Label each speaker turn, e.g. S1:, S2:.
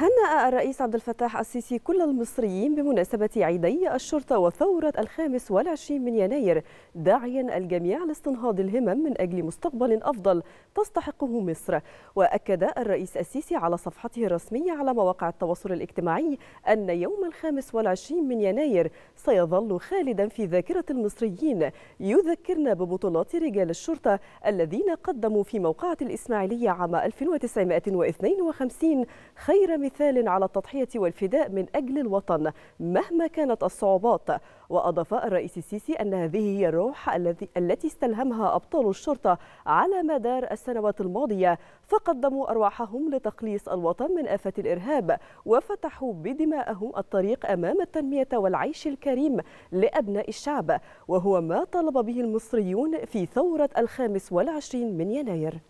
S1: هنأ الرئيس عبد الفتاح السيسي كل المصريين بمناسبة عيدي الشرطة وثورة الخامس والعشرين من يناير داعيا الجميع لاستنهاض الهمم من أجل مستقبل أفضل تستحقه مصر وأكد الرئيس السيسي على صفحته الرسمية على مواقع التواصل الاجتماعي أن يوم الخامس والعشرين من يناير سيظل خالدا في ذاكرة المصريين يذكرنا ببطولات رجال الشرطة الذين قدموا في موقعة الإسماعيلية عام 1952 خير مثال على التضحية والفداء من أجل الوطن مهما كانت الصعوبات وأضاف الرئيس السيسي أن هذه هي الروح الذي التي استلهمها أبطال الشرطة على مدار السنوات الماضية فقدموا أرواحهم لتخليص الوطن من آفة الإرهاب وفتحوا بدمائهم الطريق أمام التنمية والعيش الكريم لأبناء الشعب وهو ما طلب به المصريون في ثورة الخامس والعشرين من يناير